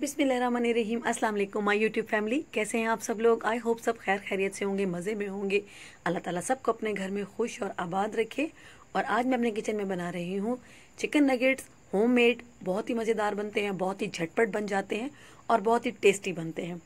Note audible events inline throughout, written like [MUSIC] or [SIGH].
बिसमीम अस्सलाम वालेकुम माय यूट्यूब फैमिली कैसे हैं आप सब लोग आई होप सब खैर खैरियत से होंगे मज़े में होंगे अल्लाह ताला सबको अपने घर में खुश और आबाद रखे और आज मैं अपने किचन में बना रही हूँ चिकन नगेट्स होममेड बहुत ही मज़ेदार बनते हैं बहुत ही झटपट बन जाते हैं और बहुत ही टेस्टी बनते हैं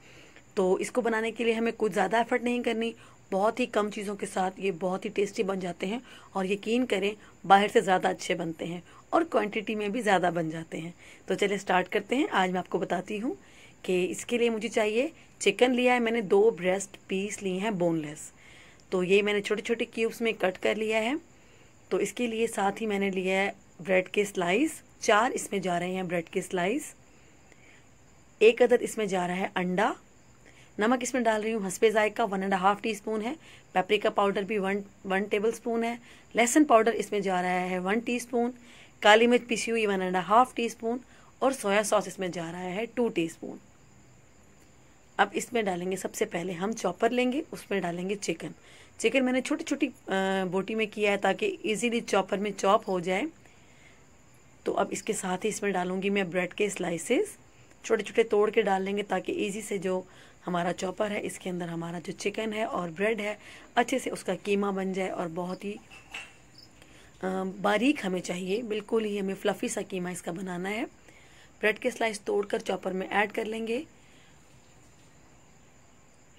तो इसको बनाने के लिए हमें कुछ ज़्यादा एफर्ट नहीं करनी बहुत ही कम चीज़ों के साथ ये बहुत ही टेस्टी बन जाते हैं और यकीन करें बाहर से ज़्यादा अच्छे बनते हैं और क्वांटिटी में भी ज़्यादा बन जाते हैं तो चलिए स्टार्ट करते हैं आज मैं आपको बताती हूँ कि इसके लिए मुझे चाहिए चिकन लिया है मैंने दो ब्रेस्ट पीस लिए हैं बोनलेस तो ये मैंने छोटे छोटे क्यूब्स में कट कर लिया है तो इसके लिए साथ ही मैंने लिया है ब्रेड के स्लाइस चार इसमें जा रहे हैं ब्रेड के स्लाइस एक अदद इसमें जा रहा है अंडा नमक इसमें डाल रही हूँ हंसपे जायका one and half teaspoon है पेपरिका पाउडर भी वन वन टेबल स्पून है लहसुन पाउडर इसमें जा रहा है वन टी स्पून काली मिर्च पिसी हुई one and half teaspoon और सोया सॉस इसमें जा रहा है टू टी स्पून अब इसमें डालेंगे सबसे पहले हम चॉपर लेंगे उसमें डालेंगे चिकन चिकन मैंने छोटी छोटी बोटी में किया है ताकि इजीली चॉपर में चॉप हो जाए तो अब इसके साथ ही इसमें डालूंगी मैं ब्रेड के स्लाइसेस छोटे छोटे तोड़ के डाल लेंगे ताकि इजी से जो हमारा चॉपर है इसके अंदर हमारा जो चिकन है और ब्रेड है अच्छे से उसका कीमा बन जाए और बहुत ही बारीक हमें चाहिए बिल्कुल ही हमें फ्लफ़ी सा कीमा इसका बनाना है ब्रेड के स्लाइस तोड़कर चॉपर में ऐड कर लेंगे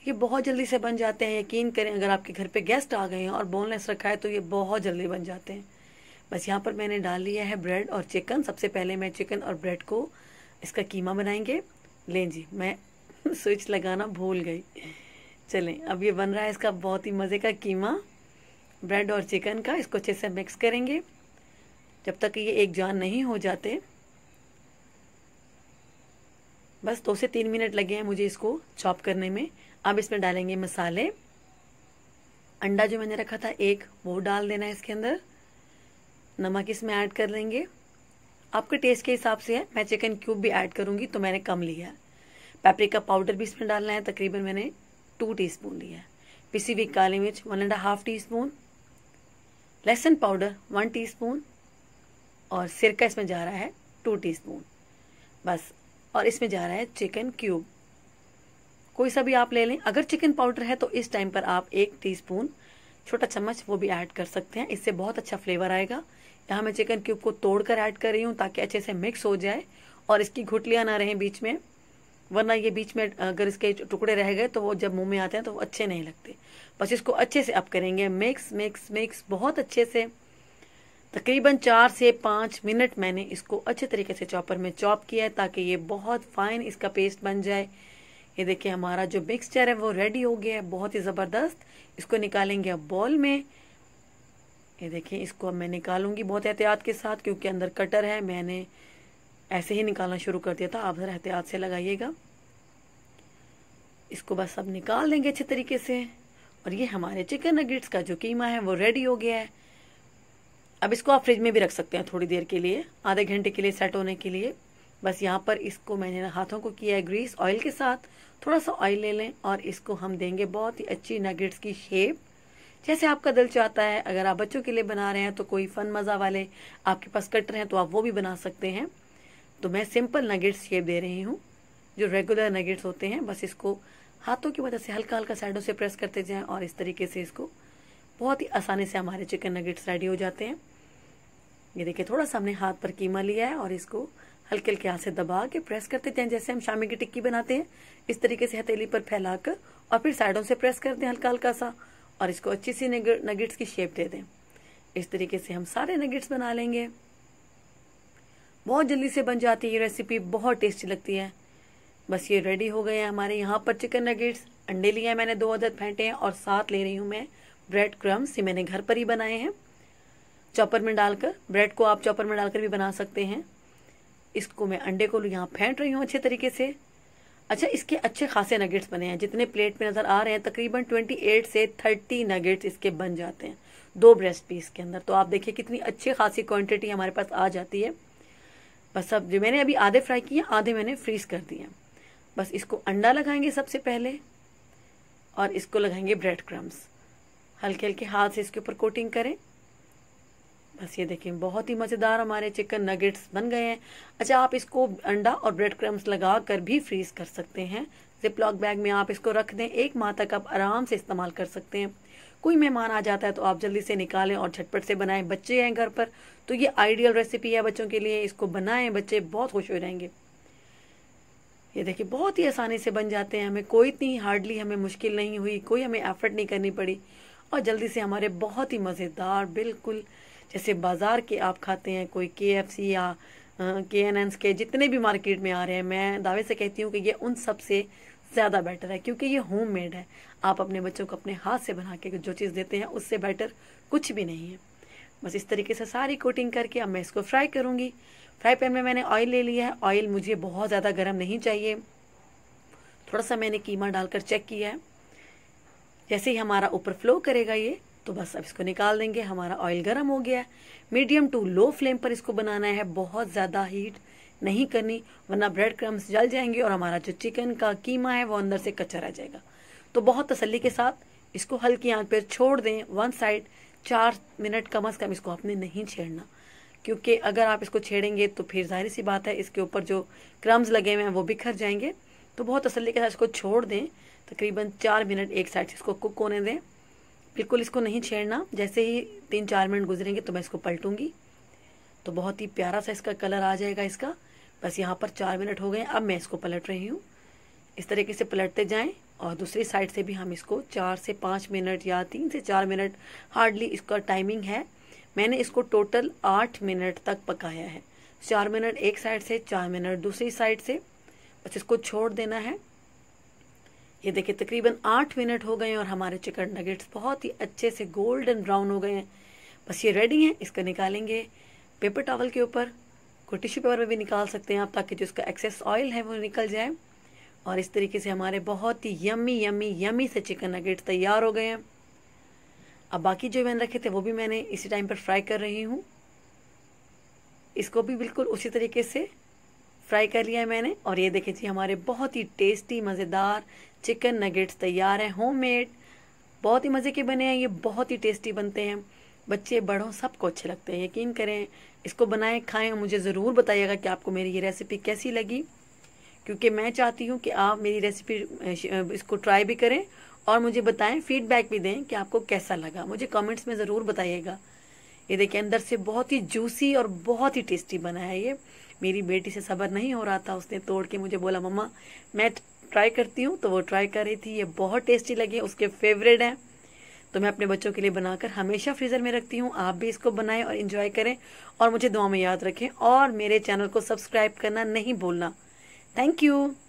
ये बहुत जल्दी से बन जाते हैं यकीन करें अगर आपके घर पे गेस्ट आ गए हैं और बोनलेस रखा है तो ये बहुत जल्दी बन जाते हैं बस यहाँ पर मैंने डाल लिया है ब्रेड और चिकन सबसे पहले मैं चिकन और ब्रेड को इसका कीमा बनाएंगे लें जी मैं [LAUGHS] स्विच लगाना भूल गई चलें अब ये बन रहा है इसका बहुत ही मज़े का कीमा ब्रेड और चिकन का इसको अच्छे से मिक्स करेंगे जब तक ये एक जान नहीं हो जाते बस दो से तीन मिनट लगे हैं मुझे इसको चॉप करने में अब इसमें डालेंगे मसाले अंडा जो मैंने रखा था एक वो डाल देना है इसके अंदर नमक इसमें ऐड कर लेंगे आपके टेस्ट के हिसाब से है मैं चिकन क्यूब भी ऐड करूँगी तो मैंने कम लिया पैप्रिका पाउडर भी इसमें डालना है तकरीबन मैंने टू टीस्पून लिया है पिसी हुई काली मिर्च one and half teaspoon लहसुन पाउडर वन टी स्पून और सिरका इसमें जा रहा है टू टी स्पून बस और इसमें जा रहा है चिकन क्यूब कोई सा भी आप ले लें अगर चिकन पाउडर है तो इस टाइम पर आप एक टी स्पून छोटा चम्मच वो भी ऐड कर सकते हैं इससे बहुत अच्छा फ्लेवर आएगा यहाँ मैं चिकन क्यूब को तोड़कर ऐड कर रही हूँ ताकि अच्छे से मिक्स हो जाए और इसकी घुटलियाँ ना रहें बीच में वरना ये बीच में अगर इसके टुकड़े रह गए तो वो जब मुंह में आते हैं तो वो अच्छे नहीं लगते बस इसको अच्छे से अप करेंगे मिक्स मिक्स मिक्स बहुत अच्छे से तकरीबन चार से पांच मिनट मैंने इसको अच्छे तरीके से चॉपर में चॉप किया है ताकि ये बहुत फाइन इसका पेस्ट बन जाए ये देखिए हमारा जो मिक्सचर है वो रेडी हो गया है बहुत ही ज़बरदस्त इसको निकालेंगे अब बॉल में ये देखिए इसको अब मैं निकालूंगी बहुत एहतियात के साथ क्योंकि अंदर कटर है मैंने ऐसे ही निकालना शुरू कर दिया था आप ज़रा एहतियात से लगाइएगा इसको बस अब निकाल देंगे अच्छे तरीके से और ये हमारे चिकन नगेट्स का जो कीमा है वो रेडी हो गया है अब इसको आप फ्रिज में भी रख सकते हैं थोड़ी देर के लिए आधे घंटे के लिए सेट होने के लिए बस यहाँ पर इसको मैंने हाथों को किया है ग्रीस ऑयल के साथ थोड़ा सा ऑयल ले लें और इसको हम देंगे बहुत ही अच्छी नगेट्स की शेप जैसे आपका दिल चाहता है अगर आप बच्चों के लिए बना रहे हैं तो कोई फन मज़ा वाले आपके पास कटर हैं तो आप वो भी बना सकते हैं तो मैं सिंपल नगेट्स शेप दे रही हूँ जो रेगुलर नगेट्स होते हैं बस इसको हाथों की वजह से हल्का हल्का साइडों से प्रेस करते जाएं और इस तरीके से इसको बहुत ही आसानी से हमारे चिकन नगेट्स रेडी हो जाते हैं ये देखिए थोड़ा सा हमने हाथ पर कीमा लिया है और इसको हल्के हल्के हाथ से दबा के प्रेस करते जाएं जैसे हम शामी की टिक्की बनाते हैं इस तरीके से हथेली पर फैलाकर और फिर साइडों से प्रेस कर दें हल्का हल्का सा और इसको अच्छी सी नगेट्स की शेप दे दें इस तरीके से हम सारे नगेट्स बना लेंगे बहुत जल्दी से बन जाती है ये रेसिपी बहुत टेस्टी लगती है बस ये रेडी हो गए हैं हमारे यहाँ पर चिकन नगेट्स अंडे लिए हैं मैंने दो अदद फेंटे हैं और साथ ले रही हूँ मैं ब्रेड क्रम्स ये मैंने घर पर ही बनाए हैं चॉपर में डालकर ब्रेड को आप चॉपर में डालकर भी बना सकते हैं इसको मैं अंडे को यहाँ फेंट रही हूँ अच्छे तरीके से अच्छा इसके अच्छे खासे नगेट्स बने हैं जितने प्लेट में नज़र आ रहे हैं तकरीबन 28 से 30 नगेट्स इसके बन जाते हैं दो ब्रेस्ट पीस के अंदर तो आप देखिए कितनी अच्छी खासी क्वांटिटी हमारे पास आ जाती है बस जो मैंने अभी आधे फ्राई किए आधे मैंने फ्रीज कर दिए बस इसको अंडा लगाएंगे सबसे पहले और इसको लगाएंगे ब्रेड क्रम्स हल्के हल्के हाथ से इसके ऊपर कोटिंग करें बस ये देखें बहुत ही मज़ेदार हमारे चिकन नगेट्स बन गए हैं अच्छा आप इसको अंडा और ब्रेड क्रम्स लगा कर भी फ्रीज कर सकते हैं जिपलॉक बैग में आप इसको रख दें एक माह तक आप आराम से इस्तेमाल कर सकते हैं कोई मेहमान आ जाता है तो आप जल्दी से निकालें और झटपट से बनाएं बच्चे हैं घर पर तो ये आइडियल रेसिपी है बच्चों के लिए इसको बनाएं बच्चे बहुत खुश हो जाएंगे ये देखिए बहुत ही आसानी से बन जाते हैं हमें कोई इतनी हार्डली हमें मुश्किल नहीं हुई कोई हमें एफर्ट नहीं करनी पड़ी और जल्दी से हमारे बहुत ही मज़ेदार बिल्कुल जैसे बाज़ार के आप खाते हैं कोई के एफ सी या के एन एन के जितने भी मार्केट में आ रहे हैं मैं दावे से कहती हूँ कि ये उन सबसे ज़्यादा बेटर है क्योंकि ये होम मेड है आप अपने बच्चों को अपने हाथ से बना के जो चीज़ देते हैं उससे बेटर कुछ भी नहीं है बस इस तरीके से सारी कोटिंग करके अब मैं इसको फ्राई करूंगी फ्राई पैन में मैंने ऑयल ले लिया है ऑयल मुझे बहुत ज़्यादा गर्म नहीं चाहिए थोड़ा सा मैंने कीमा डालकर चेक किया है जैसे ही हमारा ऊपर फ्लो करेगा ये तो बस अब इसको निकाल देंगे हमारा ऑयल गर्म हो गया है मीडियम टू लो फ्लेम पर इसको बनाना है बहुत ज़्यादा हीट नहीं करनी वरना ब्रेड क्रम्स जल जाएंगे और हमारा जो चिकन का कीमा है वो अंदर से कच्चा रह जाएगा तो बहुत तसल्ली के साथ इसको हल्की आंच पर छोड़ दें वन साइड चार मिनट कम अज़ कम इसको आपने नहीं छेड़ना क्योंकि अगर आप इसको छेड़ेंगे तो फिर जाहिर सी बात है इसके ऊपर जो क्रम्स लगे हुए हैं वो बिखर जाएंगे तो बहुत तसल्ली के साथ इसको छोड़ दें तकरीबन चार मिनट एक साइड से इसको कुक होने दें बिल्कुल इसको नहीं छेड़ना जैसे ही तीन चार मिनट गुजरेंगे तो मैं इसको पलटूंगी तो बहुत ही प्यारा सा इसका कलर आ जाएगा इसका बस यहाँ पर चार मिनट हो गए अब मैं इसको पलट रही हूँ इस तरीके से पलटते जाएं और दूसरी साइड से भी हम इसको चार से पाँच मिनट या तीन से चार मिनट हार्डली इसका टाइमिंग है मैंने इसको टोटल आठ मिनट तक पकाया है चार मिनट एक साइड से चार मिनट दूसरी साइड से बस इसको छोड़ देना है ये देखिए तकरीबन आठ मिनट हो गए हैं और हमारे चिकन नगेट्स बहुत ही अच्छे से गोल्डन ब्राउन हो गए हैं बस ये रेडी हैं इसको निकालेंगे पेपर टॉवल के ऊपर को टिश्यू पेपर में भी निकाल सकते हैं आप ताकि जो इसका एक्सेस ऑयल है वो निकल जाए और इस तरीके से हमारे बहुत ही यमी यमी यमी से चिकन नगेट्स तैयार हो गए हैं अब बाकी जो मैंने रखे थे वो भी मैंने इसी टाइम पर फ्राई कर रही हूँ इसको भी बिल्कुल उसी तरीके से फ्राई कर लिया है मैंने और ये देखे जी हमारे बहुत ही टेस्टी मज़ेदार चिकन नगेट्स तैयार हैं होममेड बहुत ही मज़े के बने हैं ये बहुत ही टेस्टी बनते हैं बच्चे बड़ों सबको अच्छे लगते हैं यकीन करें इसको बनाएं खाएं और मुझे ज़रूर बताइएगा कि आपको मेरी ये रेसिपी कैसी लगी क्योंकि मैं चाहती हूँ कि आप मेरी रेसिपी इसको ट्राई भी करें और मुझे बताएं फीडबैक भी दें कि आपको कैसा लगा मुझे कमेंट्स में ज़रूर बताइएगा ये देखिए अंदर से बहुत ही जूसी और बहुत ही टेस्टी बना है ये मेरी बेटी से सब्र नहीं हो रहा था उसने तोड़ के मुझे बोला मम्मा मैं ट्राई करती हूँ तो वो ट्राई कर रही थी ये बहुत टेस्टी लगी उसके फेवरेट हैं तो मैं अपने बच्चों के लिए बनाकर हमेशा फ्रीज़र में रखती हूँ आप भी इसको बनाएं और इन्जॉय करें और मुझे दुआ में याद रखें और मेरे चैनल को सब्सक्राइब करना नहीं भूलना थैंक यू